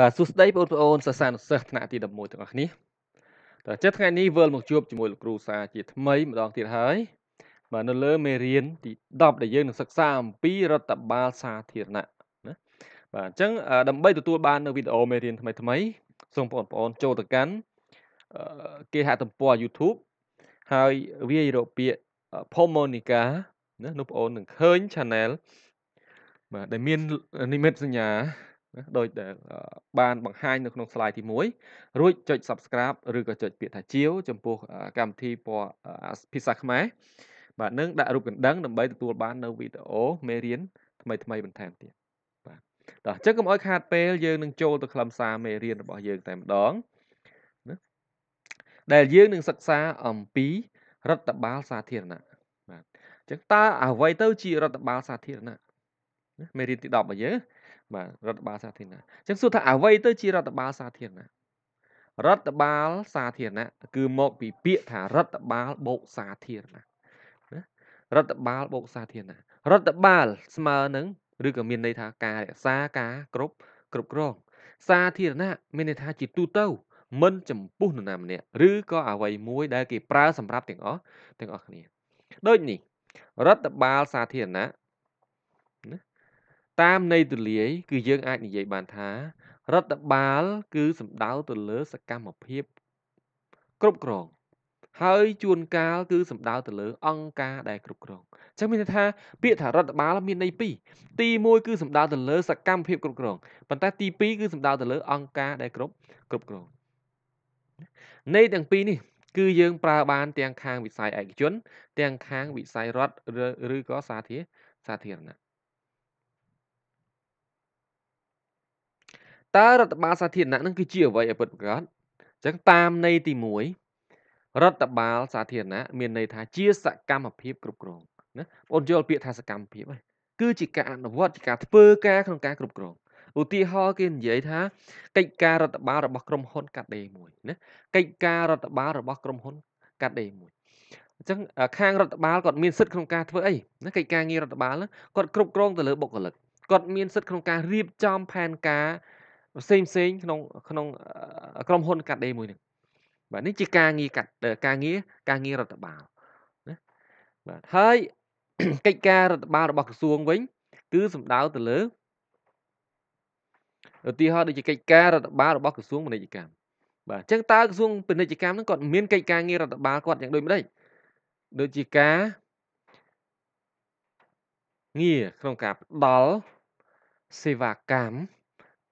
បាទសួស្តីបងប្អូនសិស្សានុសិស្សថ្នាក់ទី11ទាំងអស់គ្នាតើចិត្តថ្ងៃនេះវិលមកជួបជាមួយលោកគ្រូសាជាថ្មីម្ដងទៀតហើយ បាទនៅលើមេរៀនទី10ដែលយើងនឹងសិក្សាអំពីរដ្ឋបាលសាធារណៈណាបាទអញ្ចឹងដើម្បីទទួលបាននៅវីដេអូមេរៀនថ្មីថ្មីសូមបងប្អូនចូលទៅកាន់គេហទំព័រ YouTube ហើយវាយរកពាក្យ Pomonica ណានោះបងប្អូននឹងឃើញ channel បាទដែលមាននិមិត្តសញ្ញាណាដោយដែលបានបង្ហាញនៅក្នុង slide ទី1រួចចុច subscribe ឬក៏ចុចពាក្យថាជាវចំពោះកម្មវិធីពណ៌ភាសាខ្មែរបាទនឹងដាក់រូបកណ្ដឹងដើម្បីទទួលបាននៅវីដេអូមេរៀនថ្មីថ្មីបន្ថែមទៀតបាទតោះអញ្ចឹងកុំអោយខាត ពេលយើងនឹងចូលទៅខ្លឹមសារមេរៀនរបស់យើងតែម្ដងណាដែលយើងនឹងសិក្សាអំពីរដ្ឋបាលសាធារណៈបាទអញ្ចឹងតើអ្វីទៅជារដ្ឋបាលសាធារណៈមេរៀនទី10របស់យើងបាទរដ្ឋបាលសាធារណៈអញ្ចឹងសួរថាអ្វីទៅជារដ្ឋបាលសាធារណៈរដ្ឋបាលសាធារណៈគឺមកពីពាក្យថារដ្ឋបាលបូកសាធារណៈណា រដ្ឋបាលបូកសាធារណៈរដ្ឋបាល ស្មើនឹងឬក៏មានន័យថាការរក្សាការ គ្រប់ គ្រប់គ្រង សាធារណៈមានន័យថាជាទូទៅមិនចំពោះនរណាម្នាក់ឬក៏អ្វីមួយដែល គេប្រើសម្រាប់ទាំងអស់ទាំងអស់គ្នា ដូចនេះ រដ្ឋបាលសាធារណៈតាមន័យទូលាយគឺយើងអាចនិយាយបានថា រដ្ឋបាលគឺសំដៅទៅលើសកម្មភាពគ្រប់គ្រង ហើយជួនកាលគឺសំដៅទៅលើ អង្គការដែលគ្រប់គ្រងអញ្ចឹងមានន័យថាពាក្យថារដ្ឋបាលមានន័យពីរទី1គឺសំដៅទៅលើសកម្មភាពគ្រប់គ្រងប៉ុន្តែទី2គឺសំដៅទៅលើអង្គការដែលគ្រប់គ្រប់គ្រងនៃទាំងពីរនេះគឺយើងប្រើបានទាំងខាងវិស័យឯកជនទាំងខាងវិស័យរដ្ឋឬក៏សាធារសាធារណៈតើរដ្ឋបាលសាធារណៈនឹងគឺជាអ្វីឲ្យពិតប្រាកដអញ្ចឹងតាមន័យទី1រដ្ឋបាលសាធារណៈមានន័យថាជាសកម្មភាពគ្រប់គ្រងណាបងយល់ពាក្យថាសកម្មភាពហ្នឹងគឺជាការអនុវត្តជាការធ្វើការក្នុងការគ្រប់គ្រងឧទាហរណ៍គេនិយាយថាកិច្ចការរដ្ឋបាលរបស់ក្រុមហ៊ុន កាត់ដេរមួយណាកិច្ចការរដ្ឋបាលរបស់ក្រុមហ៊ុនកាត់ដេរមួយអញ្ចឹងខាងរដ្ឋបាលគាត់មានសិទ្ធិក្នុងការធ្វើអីណាកិច្ចការងាររដ្ឋបាលគាត់គ្រប់គ្រងទៅលើបុគ្គលិកគាត់មានសិទ្ធិក្នុងការរៀបចំផែនការផ្សេងផ្សេងក្នុងក្នុងក្រុមហ៊ុន កាត់ដេមួយហ្នឹងបាទនេះជាការងារកាត់ការងារការងាររដ្ឋបាលណាបាទហើយកិច្ចការរដ្ឋបាលរបស់ក្រសួងវិញគឺសំដៅទៅលើឧទាហរណ៍ដូចជាកិច្ចការរដ្ឋបាលរបស់ក្រសួងពាណិជ្ជកម្មបាទអញ្ចឹងតើក្រសួងពាណិជ្ជកម្មហ្នឹងគាត់មានកិច្ចការងាររដ្ឋបាលគាត់យ៉ាងដូចម្ដេចដូចជាការងារក្នុងការផ្ដល់សេវាកម្ម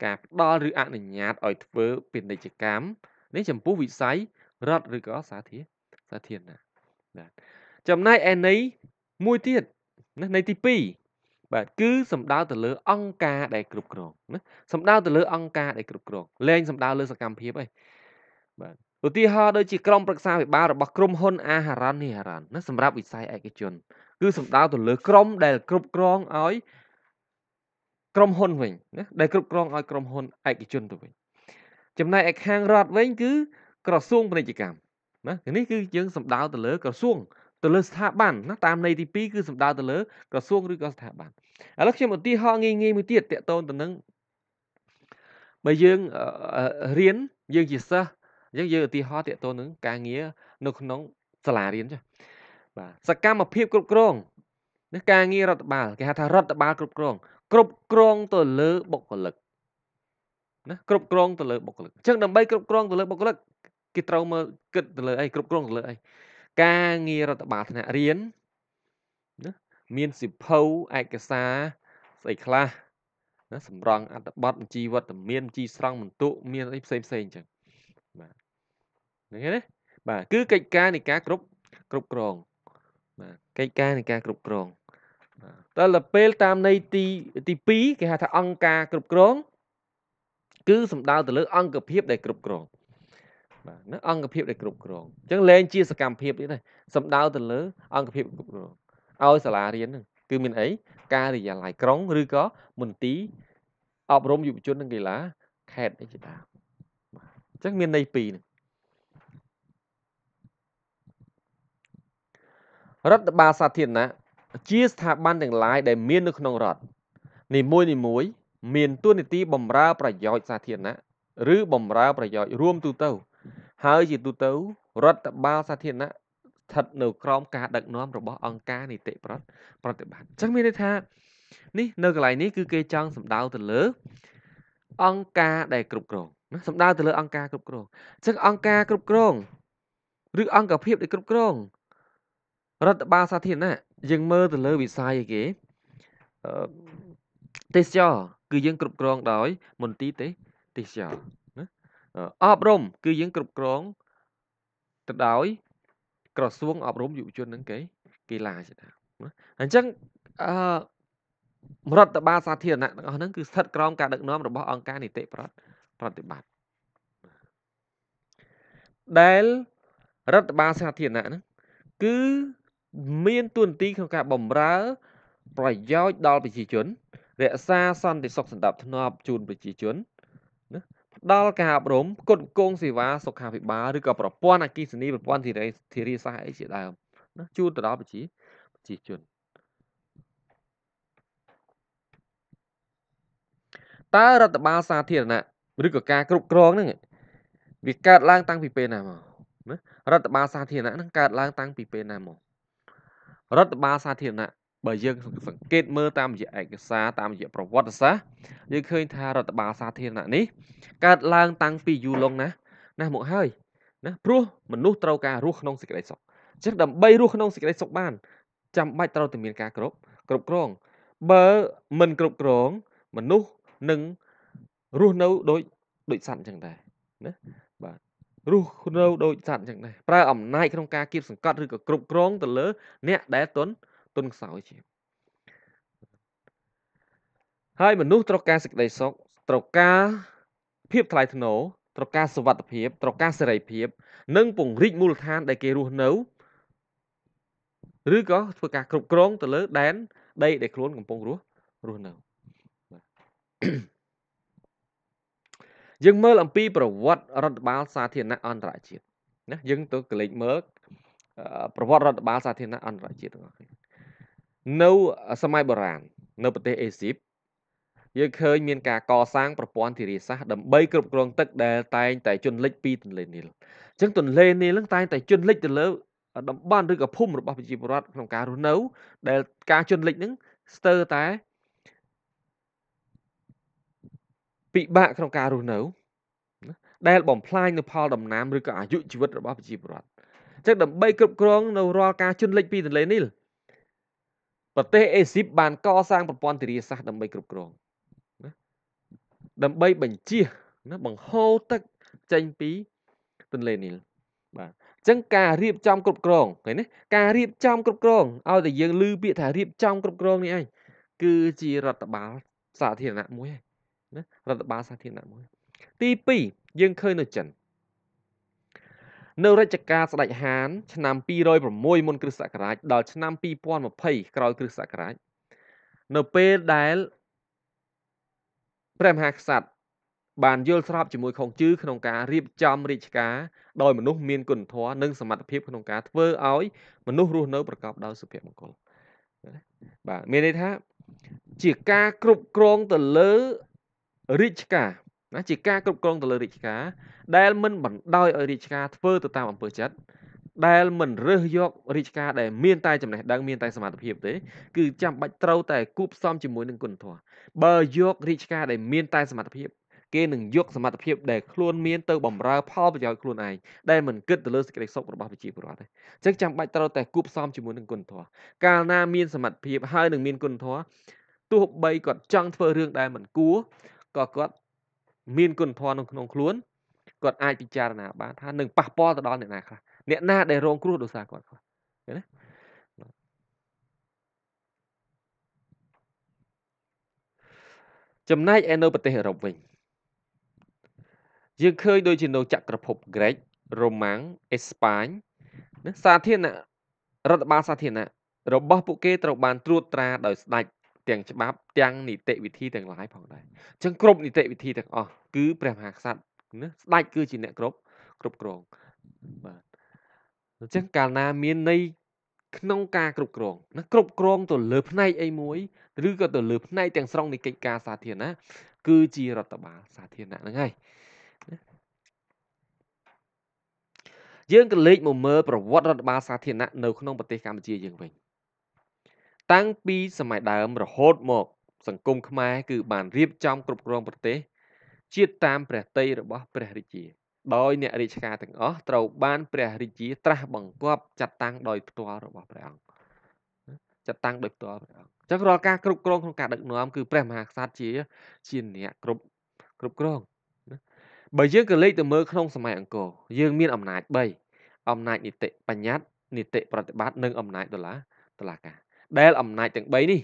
ការផ្ដល់ឬអនុញ្ញាតឲ្យធ្វើពាណិជ្ជកម្មនេះចំពោះវិស័យរដ្ឋឬក៏សាធារសាធារណៈបាទចំណែកឯន័យមួយទៀតណាន័យទី2បាទគឺសំដៅទៅលើ អង្គការដែលគ្រប់គ្រងណាសំដៅទៅលើអង្គការដែលគ្រប់គ្រងលែងសំដៅលើសកម្មភាពឯងបាទឧទាហរណ៍ដូចជាក្រុមប្រឹក្សាវិបាលរបស់ក្រុមហ៊ុនអាហារ៉ាន់នីហារ៉ាន់ណាសម្រាប់វិស័យឯកជនគឺសំដៅទៅលើក្រុមដែលគ្រប់គ្រងឲ្យក្រុមហ៊ុនវិញណាដែលគ្រប់គ្រងឲ្យក្រុមហ៊ុនឯកជនទៅវិញចំណែកឯខាងរដ្ឋវិញ គឺក្រសួងពាណិជ្ជកម្មណានេះគឺយើងសំដៅទៅលើក្រសួងទៅលើស្ថាប័នណាតាមន័យទី2គឺសំដៅទៅលើក្រសួងឬក៏ស្ថាប័នឥឡូវខ្ញុំឧទាហរណ៍ងាយងាយមួយទៀតតកតូនទៅនឹងបើយើងរៀនយើងជាសិស្សអញ្ចឹងយើងឧទាហរណ៍តកតូននឹងការងារនៅក្នុងសាលារៀនចុះបាទសកម្មភាព គ្រប់គ្រងនេះការងាររដ្ឋបាលគេហៅថារដ្ឋបាលគ្រប់គ្រងគ្រប់គ្រងទៅលើបុគ្គលិកណាគ្រប់គ្រងទៅលើបុគ្គលិកអញ្ចឹងដើម្បីគ្រប់គ្រងទៅលើបុគ្គលិកគេត្រូវមើលគិតទៅលើអីគ្រប់គ្រងទៅលើអីការងាររដ្ឋបាលថ្នាក់រៀនណាមានសិភៅឯកសារស្អីខ្លះណាសម្រង អត្តបទបញ្ជីវត្តមានបញ្ជីស្រង់បន្ទុក មានអីផ្សេងផ្សេងអញ្ចឹងបាទហ្នឹងហើយណាបាទគឺកិច្ចការនៃការគ្រប់គ្រប់គ្រងបាទកិច្ចការនៃការគ្រប់គ្រងតែដល់ពេលតាមន័យទីទី2គេហៅថាអង្គការគ្រប់គ្រងគឺសំដៅទៅលើ អង្គភាពដែលគ្រប់គ្រងបាទណាអង្គភាពដែលគ្រប់គ្រងអញ្ចឹងលែងជាសកម្មភាពទៀតទេសំដៅទៅលើអង្គភាពគ្រប់គ្រងឲ្យសាលារៀនហ្នឹងគឺមានអីការិយាល័យក្រុងឬក៏មន្ទីរអប់រំយុវជន និងកីឡា ខេត្តអីជាដើមបាទអញ្ចឹងមានន័យពីរហ្នឹងរដ្ឋបាលសាធារណៈជាស្ថាប័នទាំងឡាយដែលមាននៅក្នុងរដ្ឋនីមួយនីមួយមានទួនាទីបម្រើ ប្រយោជន៍សាធារណៈឬបម្រើប្រយោជន៍រួមទូទៅ ហើយជាទូទៅរដ្ឋបាលសាធារណៈស្ថិតនៅក្រោមការ ដឹកនាំ របស់អង្គការនីតិប្រតិប្រតិបត្តិអញ្ចឹងមានន័យថា នេះនៅកន្លែងនេះគឺគេចង់សម្ដៅទៅលើ អង្គការដែលគ្រប់គ្រងណាសម្ដៅទៅលើអង្គការគ្រប់គ្រងអញ្ចឹងអង្គការគ្រប់គ្រង ឬអង្គភាពដែលគ្រប់គ្រងរដ្ឋបាលសាធារណៈយើងមើលទៅលើវិស័យគេអឺទេសចរគឺយើង គ្រប់គ្រងដោយមន្ទីរទេសទេសចរណាអប់រំគឺយើងគ្រប់គ្រងទៅដោយ ក្រសួងអប់រំយុវជននឹងគេកីឡាជាដើមណាអញ្ចឹងអឺរដ្ឋបាលសាធារណៈទាំងអស់ហ្នឹងគឺស្ថិតក្រោមការដឹកនាំរបស់អង្គការនីតិប្រតិប្រតិបត្តិដែលរដ្ឋបាលសាធារណៈហ្នឹងគឺមានទួនាទីក្នុងការបំរើ ប្រយោជន៍ដល់ប្រជាជនរក្សាសន្តិសុខសណ្ដាប់ធ្នាប់ជូនប្រជាជនណាផ្ដល់ការអប់រំគុតគងសេវាសុខាភិបាលឬក៏ប្រព័ន្ធអគិសនី ប្រព័ន្ធធារាសាស្ត្រអីជាដើមណាជូនទៅដល់ប្រជាប្រជាជនតើរដ្ឋបាលសាធារណៈឬក៏ការគ្រប់គ្រងហ្នឹងវាកើតឡើងតាំងពីពេលណាមកណារដ្ឋបាលសាធារណៈហ្នឹងកើតឡើងតាំងពីពេលណាមករដ្ឋបាលសាធារណៈបើយើងសង្កេតមើលតាមរយៈឯកសារតាមរយៈប្រវត្តិសាស្ត្រយើងឃើញ ថារដ្ឋបាលសាធារណៈនេះកើតឡើងតាំងពីយូរលង់ណាស់ណាស់មកហើយណាព្រោះមនុស្សត្រូវការរស់ក្នុងសេចក្តីសុខអញ្ចឹងដើម្បីរស់ក្នុងសេចក្តីសុខបានចាំបាច់ត្រូវតែមាន ការគ្រប់គ្រប់គ្រងបើមិនគ្រប់គ្រងមនុស្សនឹងរស់នៅដូចដូចសត្វអញ្ចឹងដែរណាបាទរស់នៅដោយសត្វយ៉ាងនេះប្រើអំណាចក្នុងការគៀបសង្កត់ឬក៏គ្រប់គ្រងទៅលើអ្នកដែលទុនទុនខ្សោយជាហើយមនុស្សត្រូវការសេចក្តីសុខត្រូវការភាពថ្លៃថ្នូរត្រូវការសុវត្ថិភាពត្រូវការសេរីភាព និងពង្រីកមូលដ្ឋានដែលគេរស់នៅឬក៏ធ្វើការគ្រប់គ្រងទៅលើដែនដីដែលខ្លួនកំពុងរស់រស់នៅបាទយើងមើលអំពីប្រវត្តិរដ្ឋបាលសាធារណៈអន្តរជាតិណាយើងទៅក្លែកមើលប្រវត្តិរដ្ឋបាលសាធារណៈអន្តរជាតិទាំងអស់គ្នានៅសម័យបុរាណនៅប្រទេសអេស៊ីបយើងឃើញមានការកសាងប្រព័ន្ធធារាសាស្ត្រដើម្បីគ្រប់គ្រងទឹកដែលតែងតែជន់លិចពីទន្លេនីលអញ្ចឹងទន្លេនីលនឹងតែងតែជន់លិចទៅលើតំបន់ឬក៏ភូមិរបស់ប្រជាពលរដ្ឋក្នុងការរស់នៅ ដែល ការជន់លិចនឹងស្ទើរតែពិបាកក្នុងការរស់នៅដែលបំផ្លាញនូវផលដំណាំឬក៏អាយុជីវិតរបស់ប្រជាពលរដ្ឋអញ្ចឹងដើម្បីគ្រប់គ្រងនៅរាល់ការជន់លិចពីទន្លេនីលប្រទេសអេស៊ីបបានកសាងប្រព័ន្ធធារាសាស្ត្រដើម្បីគ្រប់គ្រងណាដើម្បីបញ្ជាណាបង្ហូរទឹកចេញពីទន្លេនីលបាទអញ្ចឹងការរៀបចំគ្រប់គ្រងឃើញទេការរៀបចំគ្រប់គ្រងឲ្យតែយើងឮពាក្យថារៀបចំគ្រប់គ្រងនេះឯងគឺជារដ្ឋបាលសាធារណៈមួយឯងណារដ្ឋបាលសាធារណៈមួយទី2យើងឃើញនៅចិននៅរជ្ជកាលស្ដេចហាន ឆ្នាំ206មុនគ្រិស្តសករាជដល់ឆ្នាំ2020ក្រោយគ្រិស្តសករាជនៅពេលដែលព្រះមហាក្សត្របាន យល់ស្របជាមួយខុងជឺក្នុងការរៀបចំរាជការដោយមនុស្សមានគុណធម៌និងសមត្ថភាពក្នុងការធ្វើឲ្យមនុស្សរស់នៅប្រកបដោយសុភមង្គលបាទមានន័យថាជាការ គ្រប់គ្រងទៅលើរាជការណាជាការគ្រប់គ្រងទៅលើរាជការដែលមិនបណ្ដោយឲ្យរាជការធ្វើទៅតាមអំពើចិត្តដែលមិនរើសយករាជការដែលមានតែចំណេះដឹងមានតែសមត្ថភាពទេគឺចាំបាច់ត្រូវតែគូផ្សំជាមួយនឹងគុណធម៌បើយករាជការដែលមានតែសមត្ថភាពគេនឹងយក សមត្ថភាពដែលខ្លួនមានទៅបំរើផលប្រយោជន៍ខ្លួនឯងដែលមិនគិតទៅលើសេចក្តីសុខរបស់ប្រជាពលរដ្ឋទេអញ្ចឹងចាំបាច់ត្រូវតែគូផ្សំជាមួយនឹងគុណធម៌កាលណាមានសមត្ថភាពហើយនឹងមានគុណធម៌ទោះបីគាត់ចង់ធ្វើរឿងដែលមិនគួរក៏គាត់មានគុណធម៌នៅក្នុងខ្លួនគាត់អាចពិចារណាបានថានឹងប៉ះពាល់ទៅដល់អ្នកណាខ្លះអ្នកណាដែលរងគ្រោះដោយសារគាត់ខ្លះឃើញទេចំណែកឯនៅប្រទេសអឺរ៉ុបវិញយើងឃើញដូចជានៅចក្រភពក្រិចរ៉ូម៉ាំងអេស្ប៉ាញសាធារណរដ្ឋបាលសាធារណៈរបស់ពួកគេត្រូវបានត្រួតត្រាដោយស្ដេចទាំងច្បាប់ទាំងនីតិវិធីទាំងឡាយផងដែរអញ្ចឹងគ្រប់នីតិវិធីទាំងអស់គឺព្រះមហាក្សត្រណាស្ដេចគឺជាអ្នកគ្រប់គ្រប់គ្រងបាទអញ្ចឹងកាលណា មានន័យក្នុងការគ្រប់គ្រងណាគ្រប់គ្រងទៅលើ ផ្នែកអីមួយឬក៏ទៅលើផ្នែកទាំងស្រុងនៃកិច្ចការសាធារណៈគឺជារដ្ឋបាលសាធារណៈហ្នឹងហើយយើងក៏លេខមកមើលប្រវត្តិរដ្ឋបាលសាធារណៈនៅ ក្នុងប្រទេសកម្ពុជាយើងវិញតាំងពីសម័យដើមរហូតមក សង្គមខ្មែរគឺបានរៀបចំគ្រប់គ្រងប្រទេសជាតិតាមព្រះតីរបស់ព្រះរាជា ដោយអ្នករាជការទាំងអស់ត្រូវបានព្រះរាជាត្រាស់បង្គាប់ចាត់តាំងដោយផ្ទាល់របស់ព្រះអង្គចាត់តាំងដោយផ្ទាល់ព្រះអង្គអញ្ចឹងរាល់ការគ្រប់គ្រងក្នុងការដឹកនាំគឺព្រះមហាក្សត្រជាជាអ្នកគ្រប់គ្រប់គ្រងបើយើងក៏លេចទៅមើលក្នុងសម័យអង្គរយើងមានអំណាច3អំណាចនីតិបញ្ញត្តិនីតិប្រតិបត្តិនិងអំណាចដុល្លារតុលាការដែលអំណាចទាំង3នេះ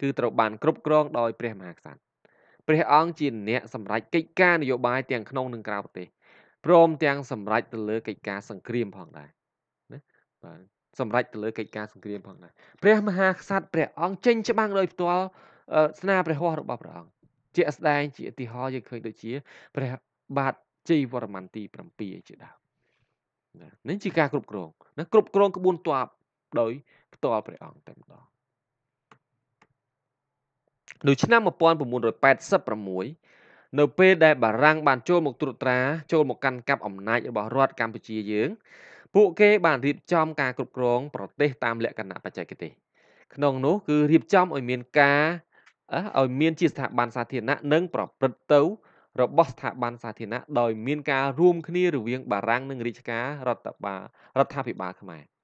គឺត្រូវបានគ្រប់គ្រងដោយព្រះមហាក្សត្រព្រះអង្គជាអ្នកសម្រេចកិច្ចការនយោបាយទាំងក្នុង និងក្រៅប្រទេសព្រមទាំងសម្រេចទៅលើកិច្ចការសង្គ្រាមផងដែរណាបាទសម្រេចទៅលើកិច្ចការសង្គ្រាមផងដែរព្រះមហាក្សត្រព្រះអង្គចេញច្បាំងដោយផ្ទាល់ស្នាព្រះហស្ថរបស់ព្រះអង្គជាស្ដែងជាឧទាហរណ៍យើងឃើញដូចជាព្រះបាទជ័យវរ្ម័នទី7ជាដើមនេះជាការគ្រប់គ្រងណាគ្រប់គ្រងក្បួនទ័ពដោយផ្ទាល់ព្រះអង្គតែម្ដងនៅឆ្នាំ1986នៅពេលដែលបារាំងបានចូលមកត្រួតត្រាចូលមកកាន់កាប់អំណាចរបស់រដ្ឋកម្ពុជាយើងពួកគេបានរៀបចំការគ្រប់គ្រងប្រទេសតាមលក្ខណៈបច្ចេកទេសក្នុងនោះគឺរៀបចំឲ្យមានការឲ្យមានជាស្ថាប័នសាធារណៈនិងប្រព្រឹត្តទៅ របស់ស្ថាប័នសាធារណៈដោយមានការរួមគ្នារវាងបារាំងនិងរាជការរដ្ឋបាលរដ្ឋាភិបាលខ្មែរ។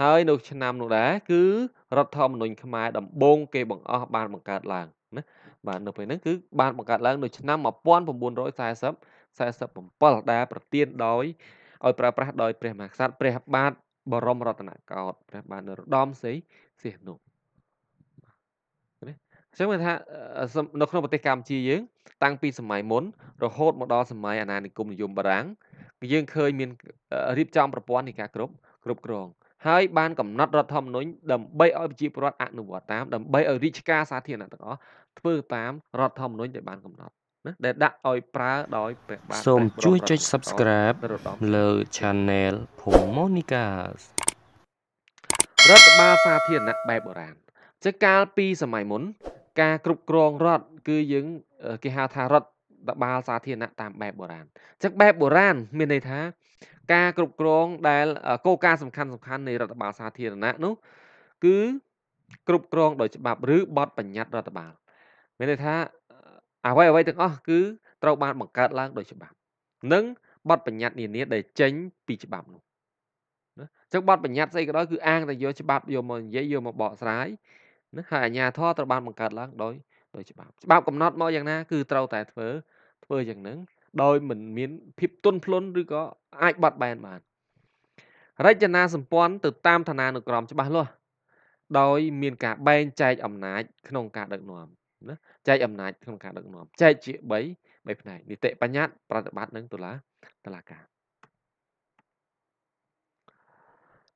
ហើយនៅឆ្នាំនោះដែរគឺរដ្ឋធម្មនុញ្ញខ្មែរដំបូងគេបង្អស់បានបង្កើតឡើងណាបាទនៅពេលហ្នឹងគឺបានបង្កើតឡើងនៅឆ្នាំ1940 47ដែលប្រទានដោយឲ្យប្រើប្រាស់ដោយព្រះមហាក្សត្រព្រះបាទបរមរតនកោដ្ឋព្រះបាទនរោត្តមសីសីហនុណាអញ្ចឹងមានថានៅក្នុងប្រទេសកម្ពុជាយើង តាំងពីសម័យមុនរហូតមកដល់សម័យអាណានិគមនិយមបារាំងយើងឃើញមានរៀបចំប្រព័ន្ធនៃការគ្រប់គ្រប់គ្រងហើយបានកំណត់រដ្ឋធម្មនុញ្ញដើម្បីឲ្យប្រជាពលរដ្ឋអនុវត្តតាម ដើម្បីឲ្យរាជការសាធារណៈទាំងអស់ធ្វើតាមរដ្ឋធម្មនុញ្ញដែលបានកំណត់ណាដែលដាក់ឲ្យប្រើដោយព្រះបាទសូមជួយចុច Subscribe លើ Channel Pomonicas រដ្ឋបាលសាធារណៈបែបបុរាណចឹងកាលពីសម័យមុន ការគ្រប់គ្រងរដ្ឋគឺយើងគេហៅថារដ្ឋបាលសាធារណៈតាមបែបបុរាណចឹងបែបបុរាណមានន័យថាការគ្រប់គ្រង ដែលគោលការណ៍សំខាន់សំខាន់នៃរដ្ឋបាលសាធារណៈនោះគឺគ្រប់គ្រង ដោយច្បាប់ឬបទបញ្ញត្តិរដ្ឋបាលមានន័យថាអ្វីអ្វីទាំងអស់គឺត្រូវបានបង្កើតឡើងដោយច្បាប់និងបទបញ្ញត្តិនានាដែលចេញពីច្បាប់នោះណាអញ្ចឹងបទបញ្ញត្តិស្អីក៏ដោយគឺអាងតែយកច្បាប់យកមកនិយាយយកមកបកស្រាយណាហើយអាជ្ញាធរត្រូវបានបង្កើតឡើងដោយដោយច្បាប់ច្បាប់កំណត់មកយ៉ាងណាគឺត្រូវតែធ្វើធ្វើយ៉ាងហ្នឹងដោយមិនមានភាពទន់ភ្លន់ឬក៏អាចបត់បែនបានរចនាសម្ព័ន្ធទៅតាមឋានានុក្រមច្បាស់លាស់ដោយមាន ការបែងចែកអំណាចក្នុងការដឹកនាំណាចែកអំណាចក្នុងការដឹកនាំចែកជា3 3ផ្នែកនីតិបញ្ញត្តិប្រតិបត្តិនិងតុលាតុលាការ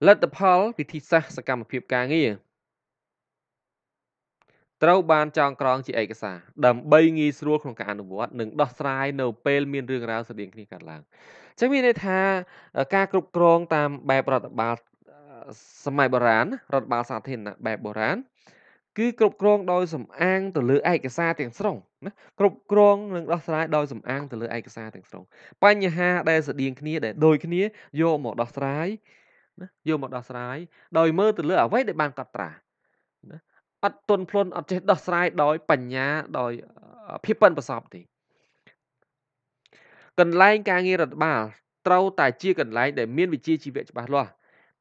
លទ្ធផលវិធីសាស្ត្រសកម្មភាពការងារត្រូវបានចងក្រងជាឯកសារដើម្បីងាយស្រួលក្នុងការអនុវត្តនិងដោះស្រាយ នៅពេលមានរឿងរ៉ាវស្រដៀងគ្នាកើតឡើងអញ្ចឹងមានន័យថាការគ្រប់គ្រងតាមបែបរដ្ឋបាលសម័យបុរាណរដ្ឋបាលសាធារណៈបែបបុរាណគឺគ្រប់គ្រងដោយសំអាង ទៅលើឯកសារទាំងស្រុងណាគ្រប់គ្រងនិងដោះស្រាយដោយសំអាងទៅលើឯកសារទាំងស្រុងបញ្ហាដែលស្រដៀងគ្នាដែលដូចគ្នាយកមកដោះស្រាយណាយកមកដោះស្រាយដោយមើលទៅលើអ្វីដែលបានកត់ត្រាអត់ទន់ភ្លន់អត់ចេះដោះស្រាយដោយបញ្ញាដោយភាពប៉ិនប្រសប់ទេកន្លែងការងាររដ្ឋបាលត្រូវតែ ជាកន្លែងដែលមានវិជាជីវៈច្បាស់លាស់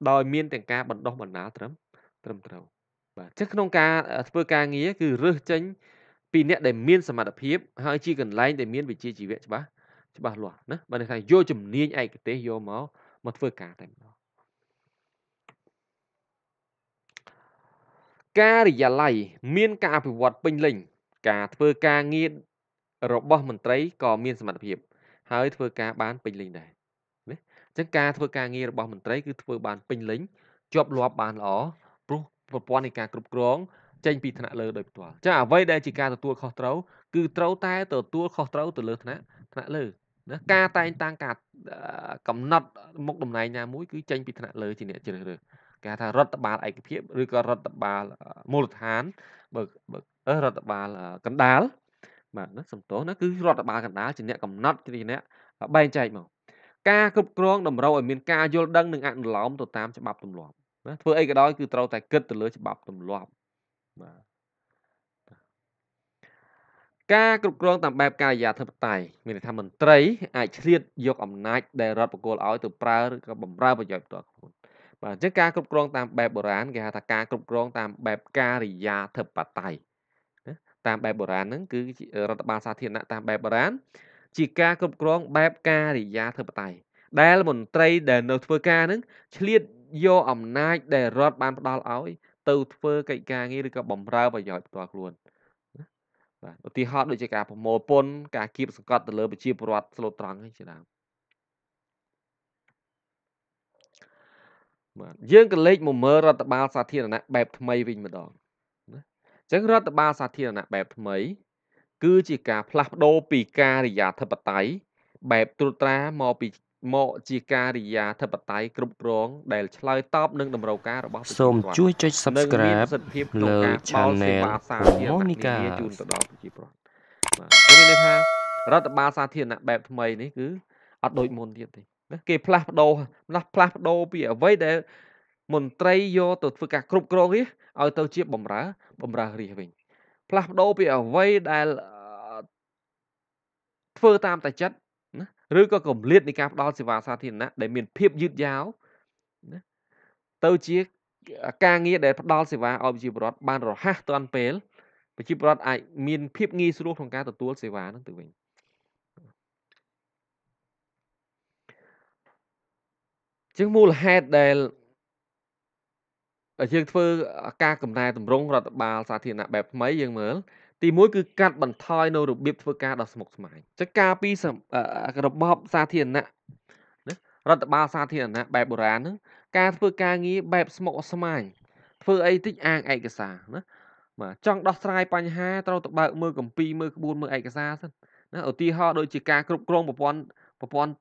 ដោយមានទាំងការបណ្ដោះបណ្ដាលត្រឹមត្រឹមត្រូវបាទចឹងក្នុងការធ្វើការងារគឺរើសចេញពីអ្នកដែលមានសមត្ថភាពហើយជាកន្លែងដែលមានវិជាជីវៈច្បាស់ច្បាស់លាស់ណាបើន័យថាយកជំនាញឯកទេសយកមកមកធ្វើការតែម្ដងការិយាល័យមានការអភិវឌ្ឍពេញលេញការធ្វើការងាររបស់មន្ត្រីក៏មានសមត្ថភាពហើយធ្វើការបានពេញលេញដែរណាអញ្ចឹងការធ្វើការងាររបស់មន្ត្រីគឺធ្វើបានពេញលេញជាប់លាប់បានល្អព្រោះប្រព័ន្ធនៃការគ្រប់គ្រង ចេញ ពីថ្នាក់លើដោយផ្ទាល់ចាអ្វីដែលជាការទទួលខុសត្រូវគឺត្រូវតែទទួលខុសត្រូវទៅលើថ្នាក់ថ្នាក់លើណាការតែងតាំងការកំណត់មុខតំណែងណាមួយ គឺចេញពីថ្នាក់លើជាអ្នកជ្រើសរើសគេហៅថារដ្ឋបាលឯកភាពឬក៏រដ្ឋបាលមូលដ្ឋានបើបើរដ្ឋបាលកណ្ដាលបាទណាសំទោសណាគឺរដ្ឋបាលកណ្ដាលជាអ្នកកំណត់ជាអ្នកបែងចែកមកការគ្រប់គ្រង តម្រូវឲ្យមានការយល់ដឹងនិងអនុលោមទៅតាមច្បាប់ទម្លាប់ណាធ្វើអីក៏ដោយគឺត្រូវតែគិតទៅលើច្បាប់ទម្លាប់បាទការគ្រប់គ្រងតាមបែបការិយាធិបតេយ្យមានន័យថាមន្ត្រី អាចឆ្លៀតយកអំណាចដែលរដ្ឋបកគលឲ្យទៅប្រើឬក៏បំរើប្រយោជន៍ផ្ទាល់ខ្លួនបាទអញ្ចឹងការគ្រប់គ្រងតាមបែបបុរាណគេហៅថាការគ្រប់គ្រងតាមបែបការិយាធិបតេយ្យតាមបែបបុរាណហ្នឹងគឺរដ្ឋបាលសាធារណៈតាមបែបបុរាណជាការគ្រប់គ្រងបែបការិយាធិបតេយ្យដែលមន្ត្រីដែលនៅធ្វើការហ្នឹងឆ្លៀតយកអំណាចដែលរដ្ឋបានផ្ដល់ឲ្យទៅធ្វើកិច្ចការងារឬក៏បំរើ ប្រយោជន៍ផ្ទាល់ខ្លួនបាទឧទាហរណ៍ដូចជាការប្រមូលពន្ធការគៀបសង្កត់ទៅលើប្រជាពលរដ្ឋស្លូតត្រង់ជាដើមបាទយើងក៏លេចមកមើលរដ្ឋបាលសាធារណៈបែបថ្មីវិញម្ដងណាអញ្ចឹងរដ្ឋបាលសាធារណៈបែបថ្មី គឺជាការផ្លាស់ប្ដូរពីការិយាធិបតេយ្យបែបត្រួតត្រាមកពីមកជាការិយាធិបតេយ្យគ្រប់គ្រង ដែលឆ្លើយតបនឹងតម្រូវការរបស់ប្រជាជនសូមជួយចុច Subscribe លើ Channel Monica ជូនទៅដល់ប្រជាប្រដ្ឋបាទមានន័យថារដ្ឋបាលសាធារណៈបែបថ្មីនេះគឺអត់ដូចមុនទៀតទេណាគេផ្លាស់ប្ដូរណាស់ផ្លាស់ប្ដូរពីអ្វីដែលមន្ត្រីយកទៅធ្វើការគ្រប់គ្រងនេះឲ្យ ទៅ ជាបំរើបំរើរាជវិញ ផ្លាស់ប្ដូរពីអ្វីដែលធ្វើតាមតែចិត្តណាឬក៏កម្រិតនៃការផ្ដល់សេវាសាធារណៈដែលមានភាពយឺតយ៉ាវណាទៅជាការងារដែលផ្ដល់សេវាឲ្យប្រជាពលរដ្ឋបានរហ័សទាន់ពេលប្រជាពលរដ្ឋអាចមានភាពងាយស្រួលក្នុងការទទួលសេវានឹងទៅវិញជាងមូលហេតុដែលយើងធ្វើការកំណែតម្រង់រដ្ឋបាលសាធារណៈបែបថ្មីយើងមើលទីមួយគឺកាត់បន្ថយនៅរបៀបធ្វើការដ៏ស្មុគស្មាញចឹងការពីរបបសាធារណៈណារដ្ឋបាលសាធារណៈបែបបុរាណហ្នឹងការធ្វើការងារបែបស្មុគស្មាញធ្វើអីតិចអាងឯកសារណាបាទចង់ដោះស្រាយបញ្ហាត្រូវទៅបើកមើលកម្ពីមើលក្បួនមើលឯកសារសិនណាឧទាហរណ៍ដូចជាការគ្រប់គ្រងប្រព័ន្ធប្រព័ន្ធ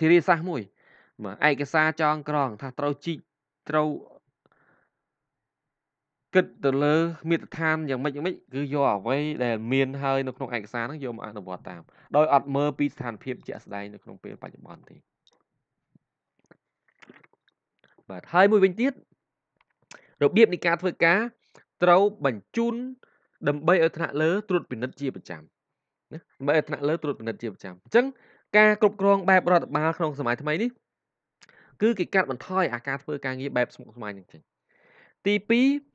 ធារាសាស្ត្រមួយបាទឯកសារចងក្រងថាត្រូវជីកត្រូវគិតទៅលើមាត្រដ្ឋានយ៉ាងម៉េចយ៉ាងម៉េចគឺយកអ្វីដែលមានហើយនៅក្នុងឯកសារហ្នឹងយកមកអនុវត្តតាម ដោយអត់មើលពីស្ថានភាពជាក់ស្ដែងនៅក្នុងពេលបច្ចុប្បន្នទេបាទហើយមួយវិញទៀតរបៀបនៃការធ្វើការ ត្រូវបញ្ជូន ដើម្បីឲ្យថ្នាក់លើ ត្រួតពិនិត្យជាប្រចាំណាដើម្បីឲ្យថ្នាក់លើត្រួតពិនិត្យជាប្រចាំអញ្ចឹងការគ្រប់គ្រងបែបរដ្ឋបាលក្នុងសម័យថ្មីនេះគឺគេកាត់បន្ថយអាការធ្វើការងារបែបស្មុគស្មាញហ្នឹងចេញទី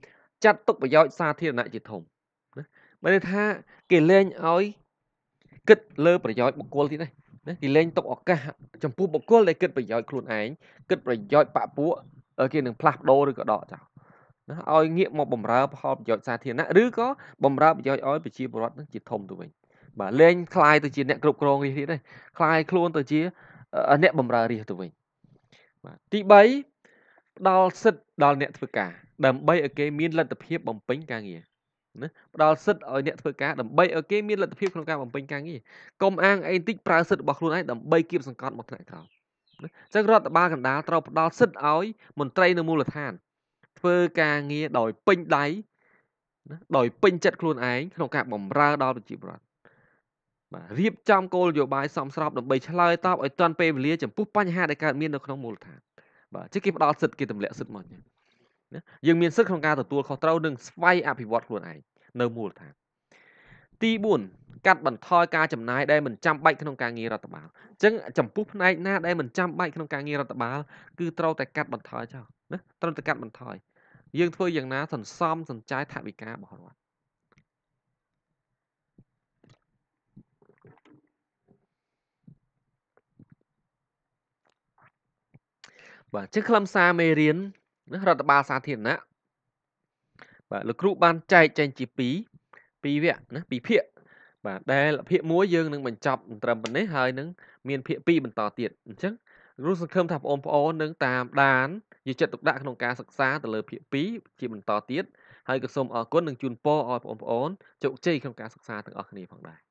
2ចាត់ទុក ប្រយោជន៍សាធារណៈជាធំណាមានន័យថាគេលែងឲ្យគិតលើប្រយោជន៍បុគ្គលទៀតណាគេលែងទុកឱកាសចំពោះបុគ្គលដែលគិតប្រយោជន៍ខ្លួនឯងគិតប្រយោជន៍បពពួកគេនឹងផ្លាស់ប្ដូរឬក៏ដកចោលណាឲ្យងាកមកបំរើផលប្រយោជន៍សាធារណៈឬក៏បំរើប្រយោជន៍ឲ្យប្រជាពលរដ្ឋនឹងជាធំទៅវិញបាទលែងคลายទៅជាអ្នកគ្រប់គ្រងរាជទៀតទេคลายខ្លួន ទៅជា អ្នកបំរើរាជទៅវិញបាទទី3ផ្ដល់សិទ្ធិដល់អ្នកធ្វើការដើម្បីឲ្យគេមានលទ្ធភាពបំពេញការងារណាផ្ដល់សិទ្ធិឲ្យអ្នកធ្វើការដើម្បីឲ្យគេមានលទ្ធភាពក្នុងការបំពេញការងារកុំអាងអីតិចប្រើសិទ្ធិរបស់ខ្លួនឯងដើម្បីគៀបសង្កត់មកថ្នាក់ក្រោមអញ្ចឹងរដ្ឋបាលកណ្ដាលត្រូវផ្ដល់សិទ្ធិឲ្យមន្ត្រីនៅមូលដ្ឋានធ្វើការងារដោយពេញដៃដោយពេញចិត្តខ្លួនឯងក្នុងការបំរើដល់ប្រជាពលរដ្ឋបាទរៀបចំគោលនយោបាយសមស្របដើម្បីឆ្លើយតបឲ្យទាន់ពេលវេលាចំពោះបញ្ហាដែលកើតមាននៅក្នុងមូលដ្ឋានបាទជាគេផ្ដល់សិទ្ធិគេទម្លាក់សិទ្ធិមកណាយើងមានសិទ្ធិក្នុងការទទួលខុសត្រូវនិងស្វ័យអភិវឌ្ឍខ្លួនឯងនៅមូលដ្ឋានទី4កាត់បន្ថយការចំណាយដែលមិនចាំបាច់ក្នុងការងាររដ្ឋបាលអញ្ចឹងចំពោះផ្នែកណាដែលមិនចាំបាច់ក្នុងការងាររដ្ឋបាលគឺត្រូវតែកាត់បន្ថយចោលណាត្រូវតែកាត់បន្ថយយើងធ្វើយ៉ាងណាសន្សំសំចៃថវិការបស់រដ្ឋបាទជាខ្លឹមសារមេរៀនរដ្ឋបាលសាធារណៈបាទលោកគ្រូបានចែកចែងជា2ពីរវគ្គណាពីរភាគបាទដែលភាគ1យើងនឹងបញ្ចប់ត្រឹមប៉ុណ្ណេះហើយនឹងមានភាគ2បន្តទៀតអញ្ចឹងគ្រូសង្ឃឹមថាបងប្អូននឹងតាមដានយកចិត្តទុកដាក់ក្នុងការសិក្សាទៅលើភាគ2ជាបន្តទៀតហើយក៏សូមអរគុណនិងជូនពរឲ្យបងប្អូនជោគជ័យក្នុងការសិក្សាទាំងអស់គ្នាផងដែរ